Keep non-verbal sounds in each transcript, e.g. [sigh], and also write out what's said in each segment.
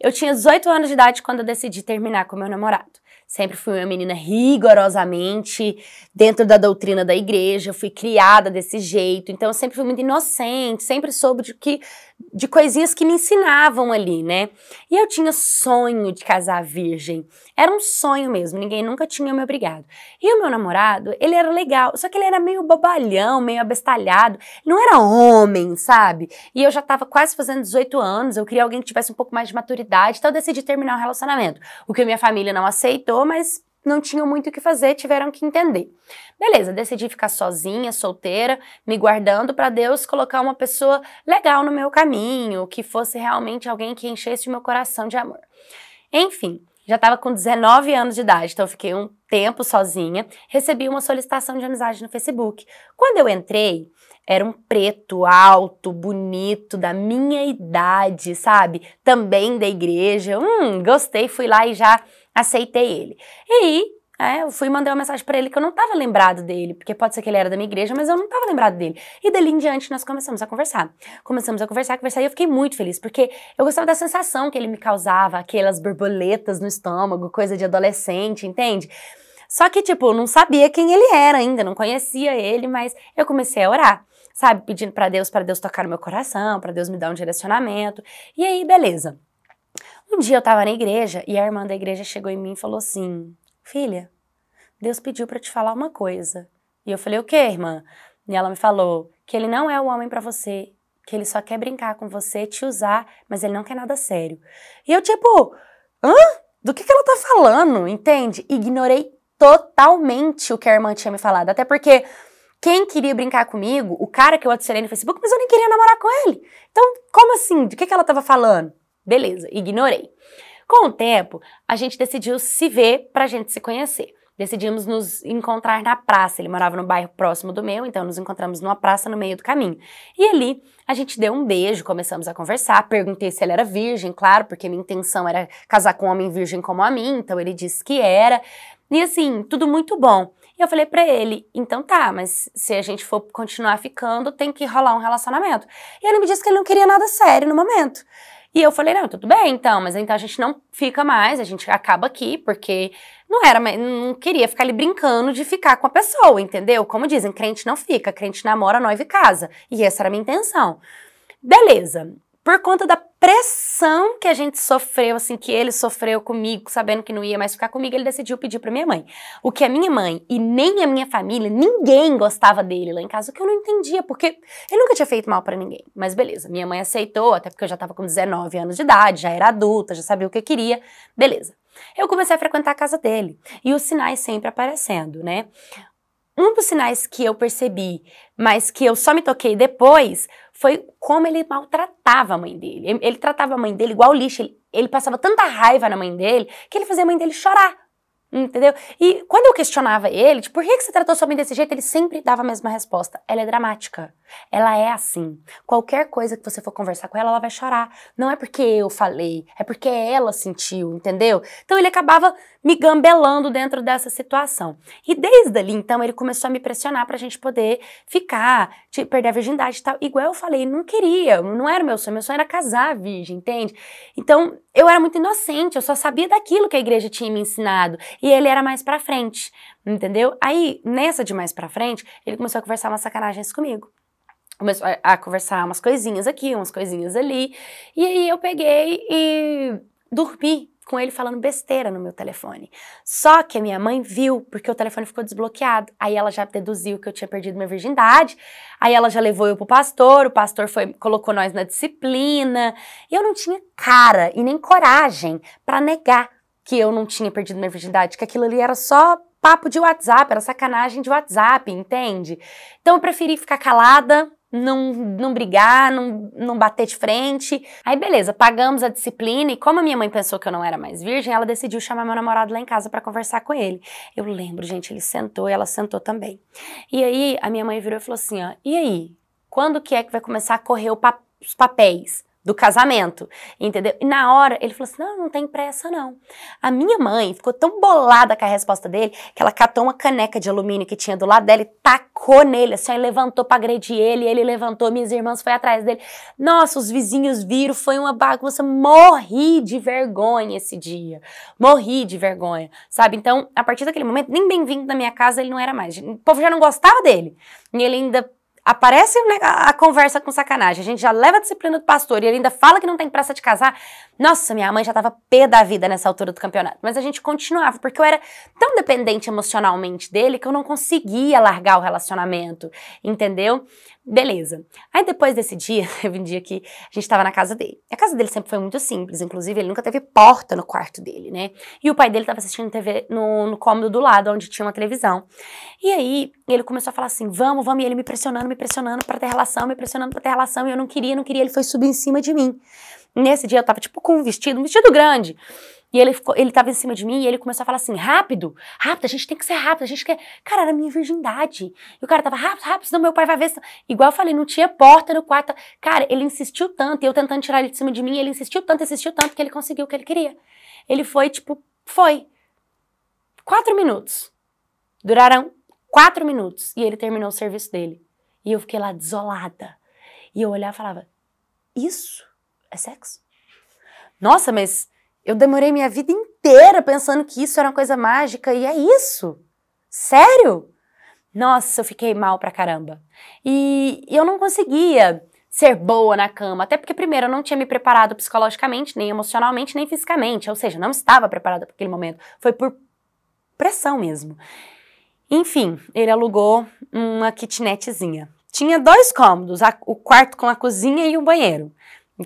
Eu tinha 18 anos de idade quando eu decidi terminar com meu namorado. Sempre fui uma menina rigorosamente dentro da doutrina da igreja, fui criada desse jeito, então eu sempre fui muito inocente, sempre soube de que de coisinhas que me ensinavam ali, né? E eu tinha sonho de casar virgem. Era um sonho mesmo, ninguém nunca tinha me obrigado. E o meu namorado, ele era legal, só que ele era meio bobalhão, meio abestalhado, não era homem, sabe? E eu já tava quase fazendo 18 anos, eu queria alguém que tivesse um pouco mais de maturidade, então eu decidi terminar o relacionamento. O que minha família não aceitou, mas não tinham muito o que fazer, tiveram que entender. Beleza, decidi ficar sozinha, solteira, me guardando para Deus colocar uma pessoa legal no meu caminho, que fosse realmente alguém que enchesse o meu coração de amor. Enfim, já estava com 19 anos de idade, então fiquei um tempo sozinha. Recebi uma solicitação de amizade no Facebook. Quando eu entrei, era um preto alto, bonito, da minha idade, sabe? Também da igreja. Hum, gostei, fui lá e já aceitei ele. E aí, é, eu fui e mandei uma mensagem para ele que eu não tava lembrado dele, porque pode ser que ele era da minha igreja, mas eu não tava lembrado dele. E dali em diante nós começamos a conversar. Começamos a conversar, a conversar, e eu fiquei muito feliz, porque eu gostava da sensação que ele me causava, aquelas borboletas no estômago, coisa de adolescente, entende? Só que, tipo, eu não sabia quem ele era ainda, não conhecia ele, mas eu comecei a orar, sabe? Pedindo para Deus, para Deus tocar no meu coração, para Deus me dar um direcionamento. E aí, beleza. Um dia eu tava na igreja e a irmã da igreja chegou em mim e falou assim: Filha, Deus pediu para te falar uma coisa. E eu falei: O que, irmã? E ela me falou que ele não é o homem para você, que ele só quer brincar com você, te usar, mas ele não quer nada sério. E eu, tipo, hã? Do que, que ela tá falando? Entende? Ignorei totalmente o que a irmã tinha me falado. Até porque quem queria brincar comigo, o cara que eu adicionei no Facebook, mas eu nem queria namorar com ele. Então, como assim? Do que, que ela tava falando? Beleza, ignorei. Com o tempo, a gente decidiu se ver para a gente se conhecer. Decidimos nos encontrar na praça. Ele morava no bairro próximo do meu, então nos encontramos numa praça no meio do caminho. E ali a gente deu um beijo, começamos a conversar. Perguntei se ele era virgem, claro, porque minha intenção era casar com um homem virgem como a mim, então ele disse que era. E assim, tudo muito bom. E eu falei para ele, então tá, mas se a gente for continuar ficando, tem que rolar um relacionamento. E ele me disse que ele não queria nada sério no momento. E eu falei, não, tudo bem, então, mas então a gente não fica mais, a gente acaba aqui, porque não era, não queria ficar ali brincando de ficar com a pessoa, entendeu? Como dizem, crente não fica, crente namora, noiva e casa. E essa era a minha intenção. Beleza por conta da pressão que a gente sofreu, assim, que ele sofreu comigo, sabendo que não ia mais ficar comigo, ele decidiu pedir para minha mãe. O que a minha mãe e nem a minha família, ninguém gostava dele lá em casa, o que eu não entendia, porque ele nunca tinha feito mal para ninguém. Mas beleza, minha mãe aceitou, até porque eu já estava com 19 anos de idade, já era adulta, já sabia o que eu queria. Beleza. Eu comecei a frequentar a casa dele e os sinais sempre aparecendo, né? Um dos sinais que eu percebi, mas que eu só me toquei depois, foi como ele maltratava a mãe dele. Ele, ele tratava a mãe dele igual lixo. Ele, ele passava tanta raiva na mãe dele que ele fazia a mãe dele chorar. Entendeu? E quando eu questionava ele, tipo, por que, que você tratou sua mãe desse jeito? Ele sempre dava a mesma resposta. Ela é dramática. Ela é assim. Qualquer coisa que você for conversar com ela, ela vai chorar. Não é porque eu falei, é porque ela sentiu, entendeu? Então ele acabava me gambelando dentro dessa situação. E desde ali, então, ele começou a me pressionar pra gente poder ficar, tipo, perder a virgindade e tal. Igual eu falei, não queria, não era o meu sonho, meu sonho era casar virgem, entende? Então, eu era muito inocente, eu só sabia daquilo que a igreja tinha me ensinado. E ele era mais pra frente, entendeu? Aí, nessa de mais pra frente, ele começou a conversar umas sacanagens comigo começou a, conversar umas coisinhas aqui, umas coisinhas ali. E aí eu peguei e dormi com ele falando besteira no meu telefone. Só que a minha mãe viu, porque o telefone ficou desbloqueado. Aí ela já deduziu que eu tinha perdido minha virgindade. Aí ela já levou eu pro pastor, o pastor foi colocou nós na disciplina. Eu não tinha cara e nem coragem para negar que eu não tinha perdido minha virgindade, que aquilo ali era só papo de WhatsApp, era sacanagem de WhatsApp, entende? Então eu preferi ficar calada, não, não brigar, não, não bater de frente. Aí, beleza, pagamos a disciplina e como a minha mãe pensou que eu não era mais virgem, ela decidiu chamar meu namorado lá em casa para conversar com ele. Eu lembro, gente, ele sentou e ela sentou também. E aí, a minha mãe virou e falou assim, ó, e aí, quando que é que vai começar a correr pa os papéis? do casamento, entendeu? E na hora ele falou assim: não, não tem pressa não. A minha mãe ficou tão bolada com a resposta dele que ela catou uma caneca de alumínio que tinha do lado dela e tacou nele, assim, aí levantou pra agredir ele, ele levantou, minhas irmãs foi atrás dele. Nossa, os vizinhos viram, foi uma bagunça, morri de vergonha esse dia, morri de vergonha, sabe? Então, a partir daquele momento, nem bem-vindo na minha casa ele não era mais, o povo já não gostava dele, e ele ainda aparece a conversa com sacanagem, a gente já leva a disciplina do pastor e ele ainda fala que não tem pressa de casar. Nossa, minha mãe já tava pé da vida nessa altura do campeonato. Mas a gente continuava, porque eu era tão dependente emocionalmente dele que eu não conseguia largar o relacionamento, entendeu? Beleza. Aí depois desse dia, [laughs] teve um dia que a gente estava na casa dele. A casa dele sempre foi muito simples, inclusive ele nunca teve porta no quarto dele, né? E o pai dele estava assistindo TV no, no cômodo do lado, onde tinha uma televisão. E aí ele começou a falar assim: vamos, vamos, e ele me pressionando, me pressionando para ter relação, me pressionando para ter relação, e eu não queria, não queria, ele foi subir em cima de mim. Nesse dia eu tava tipo com um vestido, um vestido grande. E ele ficou, ele tava em cima de mim e ele começou a falar assim: rápido, rápido, a gente tem que ser rápido, a gente quer. Cara, era minha virgindade. E o cara tava rápido, rápido, senão meu pai vai ver. Igual eu falei, não tinha porta no quarto. Cara, ele insistiu tanto, e eu tentando tirar ele de cima de mim, ele insistiu tanto, insistiu tanto, que ele conseguiu o que ele queria. Ele foi, tipo, foi. Quatro minutos. Duraram quatro minutos e ele terminou o serviço dele. E eu fiquei lá desolada. E eu olhava e falava: Isso é sexo? Nossa, mas eu demorei minha vida inteira pensando que isso era uma coisa mágica e é isso. Sério? Nossa, eu fiquei mal pra caramba. E eu não conseguia ser boa na cama, até porque primeiro eu não tinha me preparado psicologicamente, nem emocionalmente, nem fisicamente, ou seja, não estava preparada para aquele momento. Foi por pressão mesmo. Enfim, ele alugou uma kitnetzinha. Tinha dois cômodos, a, o quarto com a cozinha e o banheiro.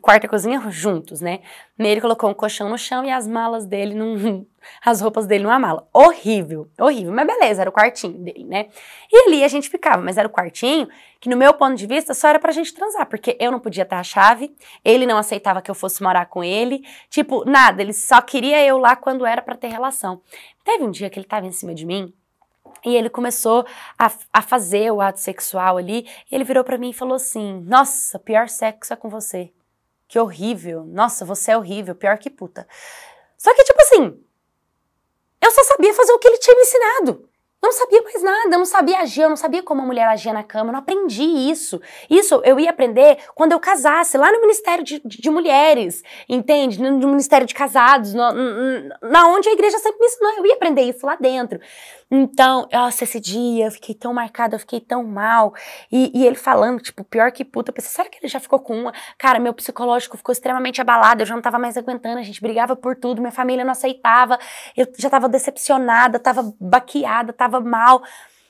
Quarta quarto e cozinha juntos, né? Ele colocou um colchão no chão e as malas dele num. [laughs] as roupas dele numa mala. Horrível, horrível. Mas beleza, era o quartinho dele, né? E ali a gente ficava, mas era o quartinho que, no meu ponto de vista, só era pra gente transar, porque eu não podia ter a chave, ele não aceitava que eu fosse morar com ele, tipo, nada, ele só queria eu lá quando era para ter relação. Teve um dia que ele tava em cima de mim, e ele começou a, a, fazer o ato sexual ali. ele virou para mim e falou assim: Nossa, pior sexo é com você que horrível, nossa, você é horrível, pior que puta. Só que, tipo assim, eu só sabia fazer o que ele tinha me ensinado. Eu não sabia mais nada, eu não sabia agir, eu não sabia como a mulher agia na cama, eu não aprendi isso. Isso eu ia aprender quando eu casasse, lá no Ministério de, de, de Mulheres, entende? No, Ministério de Casados, no, no, na onde a igreja sempre me ensinou, eu ia aprender isso lá dentro. Então, nossa, esse dia eu fiquei tão marcada, eu fiquei tão mal. E, e ele falando, tipo, pior que puta, eu pensei, será que ele já ficou com uma? Cara, meu psicológico ficou extremamente abalado, eu já não tava mais aguentando, a gente brigava por tudo, minha família não aceitava, eu já tava decepcionada, tava baqueada, tava tava mal,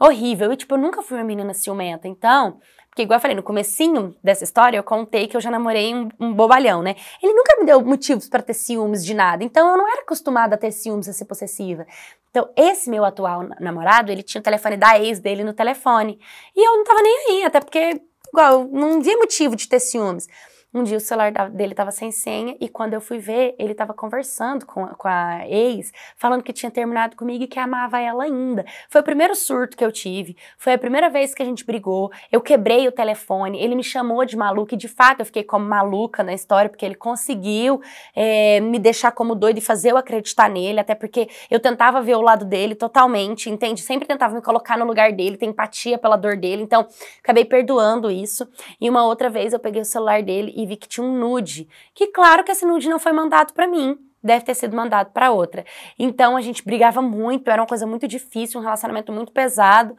horrível. E, tipo, eu nunca fui uma menina ciumenta. Então, porque igual eu falei, no comecinho dessa história, eu contei que eu já namorei um, um bobalhão, né? Ele nunca me deu motivos para ter ciúmes de nada, então eu não era acostumada a ter ciúmes, a ser possessiva. Então, esse meu atual namorado, ele tinha o telefone da ex dele no telefone. E eu não tava nem aí, até porque, igual, eu não via motivo de ter ciúmes. Um dia o celular dele estava sem senha e quando eu fui ver, ele estava conversando com, com a ex, falando que tinha terminado comigo e que amava ela ainda. Foi o primeiro surto que eu tive, foi a primeira vez que a gente brigou, eu quebrei o telefone, ele me chamou de maluca e de fato eu fiquei como maluca na história, porque ele conseguiu é, me deixar como doido e fazer eu acreditar nele, até porque eu tentava ver o lado dele totalmente, entende? Sempre tentava me colocar no lugar dele, ter empatia pela dor dele, então acabei perdoando isso. E uma outra vez eu peguei o celular dele e vi que tinha um nude, que claro que esse nude não foi mandado para mim, deve ter sido mandado para outra. Então a gente brigava muito, era uma coisa muito difícil, um relacionamento muito pesado.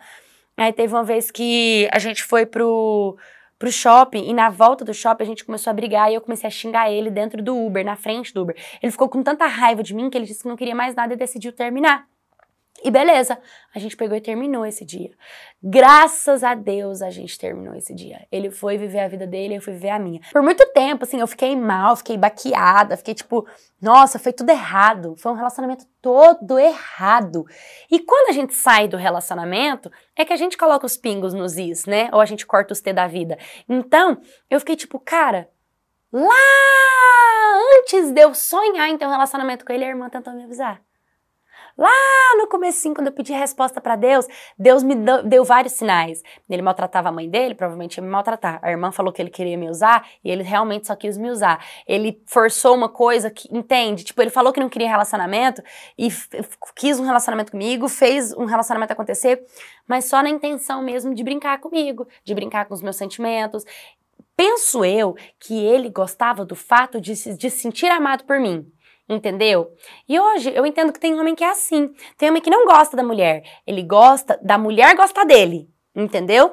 Aí teve uma vez que a gente foi pro pro shopping e na volta do shopping a gente começou a brigar e eu comecei a xingar ele dentro do Uber, na frente do Uber. Ele ficou com tanta raiva de mim que ele disse que não queria mais nada e decidiu terminar. E beleza, a gente pegou e terminou esse dia. Graças a Deus a gente terminou esse dia. Ele foi viver a vida dele, eu fui viver a minha. Por muito tempo, assim, eu fiquei mal, fiquei baqueada, fiquei tipo, nossa, foi tudo errado. Foi um relacionamento todo errado. E quando a gente sai do relacionamento, é que a gente coloca os pingos nos is, né? Ou a gente corta os T da vida. Então, eu fiquei tipo, cara, lá antes de eu sonhar em ter um relacionamento com ele, a irmã tentou me avisar. Lá no começo, quando eu pedi resposta para Deus, Deus me deu, deu, vários sinais. Ele maltratava a mãe dele, provavelmente ia me maltratar. A irmã falou que ele queria me usar e ele realmente só quis me usar. Ele forçou uma coisa que, entende? Tipo, ele falou que não queria relacionamento e quis um relacionamento comigo, fez um relacionamento acontecer, mas só na intenção mesmo de brincar comigo, de brincar com os meus sentimentos. Penso eu que ele gostava do fato de se de sentir amado por mim. Entendeu? E hoje eu entendo que tem homem que é assim. Tem homem que não gosta da mulher. Ele gosta da mulher gostar dele. Entendeu?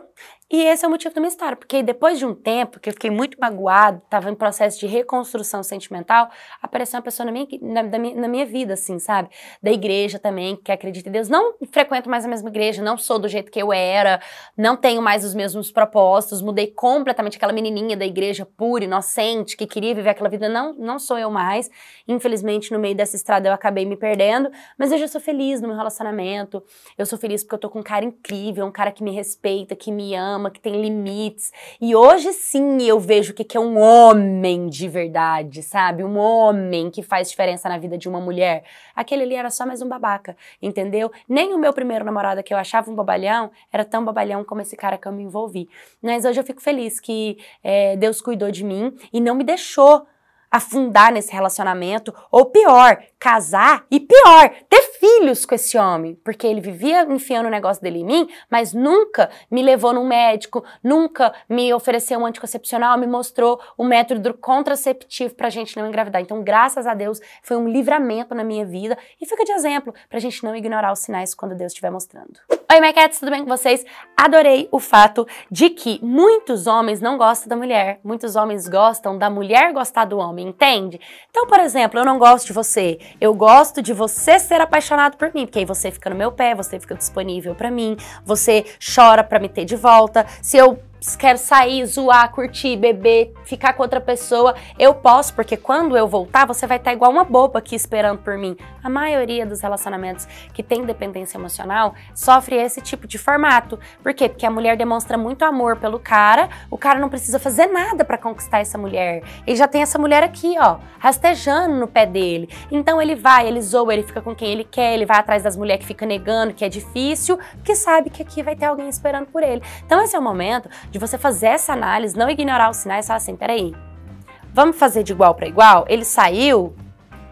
E esse é o motivo da minha história, porque depois de um tempo que eu fiquei muito magoado, estava em processo de reconstrução sentimental, apareceu uma pessoa na minha, na, na, minha, vida, assim, sabe? Da igreja também, que acredita em Deus. Não frequento mais a mesma igreja, não sou do jeito que eu era, não tenho mais os mesmos propósitos, mudei completamente aquela menininha da igreja pura, inocente, que queria viver aquela vida. Não, não sou eu mais. Infelizmente, no meio dessa estrada eu acabei me perdendo, mas eu já sou feliz no meu relacionamento, eu sou feliz porque eu tô com um cara incrível, um cara que me respeita, que me ama que tem limites. E hoje sim eu vejo o que, que é um homem de verdade, sabe? Um homem que faz diferença na vida de uma mulher. Aquele ali era só mais um babaca, entendeu? Nem o meu primeiro namorado que eu achava um babalhão era tão babalhão como esse cara que eu me envolvi. Mas hoje eu fico feliz que é, Deus cuidou de mim e não me deixou afundar nesse relacionamento, ou pior, casar e pior, ter filhos com esse homem, porque ele vivia enfiando o negócio dele em mim, mas nunca me levou num médico, nunca me ofereceu um anticoncepcional, me mostrou o um método contraceptivo pra gente não engravidar. Então, graças a Deus, foi um livramento na minha vida e fica de exemplo pra gente não ignorar os sinais quando Deus estiver mostrando. Oi, Maquettes, tudo bem com vocês? Adorei o fato de que muitos homens não gostam da mulher, muitos homens gostam da mulher gostar do homem entende? Então, por exemplo, eu não gosto de você, eu gosto de você ser apaixonado por mim, porque aí você fica no meu pé, você fica disponível para mim, você chora para me ter de volta. Se eu quero sair, zoar, curtir, beber, ficar com outra pessoa, eu posso, porque quando eu voltar, você vai estar igual uma boba aqui esperando por mim. A maioria dos relacionamentos que tem dependência emocional sofre esse tipo de formato. Por quê? Porque a mulher demonstra muito amor pelo cara, o cara não precisa fazer nada para conquistar essa mulher. Ele já tem essa mulher aqui, ó, rastejando no pé dele. Então ele vai, ele zoa, ele fica com quem ele quer, ele vai atrás das mulheres que fica negando, que é difícil, que sabe que aqui vai ter alguém esperando por ele. Então esse é o momento de você fazer essa análise, não ignorar os sinais e falar assim: peraí, vamos fazer de igual para igual? Ele saiu.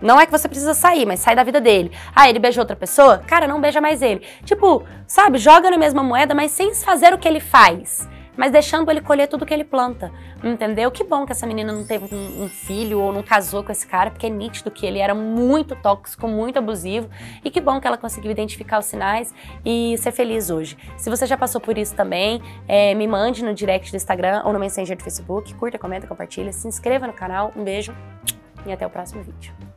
Não é que você precisa sair, mas sai da vida dele. Ah, ele beijou outra pessoa? Cara, não beija mais ele. Tipo, sabe, joga na mesma moeda, mas sem fazer o que ele faz mas deixando ele colher tudo que ele planta, entendeu? Que bom que essa menina não teve um, um filho ou não casou com esse cara, porque é nítido que ele era muito tóxico, muito abusivo, e que bom que ela conseguiu identificar os sinais e ser feliz hoje. Se você já passou por isso também, é, me mande no direct do Instagram ou no Messenger do Facebook, curta, comenta, compartilha, se inscreva no canal, um beijo e até o próximo vídeo.